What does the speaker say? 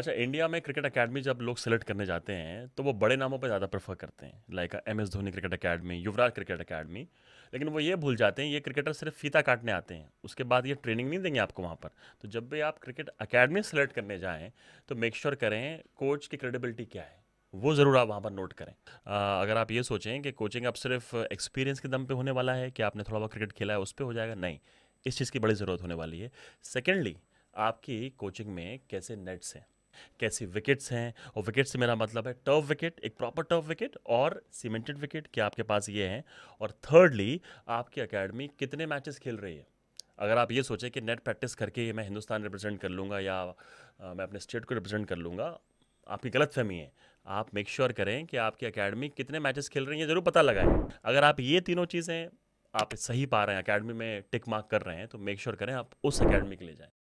अच्छा इंडिया में cricket academy जब लोग सेलेक्ट करने जाते हैं तो वो बड़े नामों पर ज़्यादा प्रेफर करते हैं like M S Dhoni cricket academy Yuvraj cricket academy लेकिन वो ये भूल जाते हैं ये क्रिकेटर सिर्फ फीता काटने आते हैं उसके बाद ये ट्रेनिंग नहीं देंगे आपको वहाँ पर तो जब भी आप क्रिकेट अकेडमी सेलेक्ट करने जाएँ तो मेक श्योर sure करें कोच की क्रेडिबिलिटी क्या है वो ज़रूर आप वहाँ पर नोट करें आ, अगर आप ये सोचें कि कोचिंग अब सिर्फ एक्सपीरियंस के दम पे होने वाला है कि आपने थोड़ा बहुत क्रिकेट खेला है उस पर हो जाएगा नहीं इस चीज़ की बड़ी ज़रूरत होने वाली है सेकेंडली आपकी कोचिंग में कैसे नेट्स हैं कैसी विकेट्स हैं और विकेट से मेरा मतलब है टर्फ विकेट एक प्रॉपर टर्फ विकेट और सीमेंटेड विकेट क्या आपके पास ये हैं और थर्डली आपकी अकेडमी कितने मैचेस खेल रही है अगर आप ये सोचें कि नेट प्रैक्टिस करके मैं हिंदुस्तान रिप्रेजेंट कर लूँगा या आ, मैं अपने स्टेट को रिप्रेजेंट कर लूँगा आपकी गलत फहमी है आप मेक श्योर sure करें कि आपकी अकेडमी कितने मैचेस खेल रही है ज़रूर पता लगाएं अगर आप ये तीनों चीज़ें आप सही पा रहे हैं अकेडमी में टिक मार्क कर रहे हैं तो मेक श्योर sure करें आप उस अकेडमी के लिए जाएं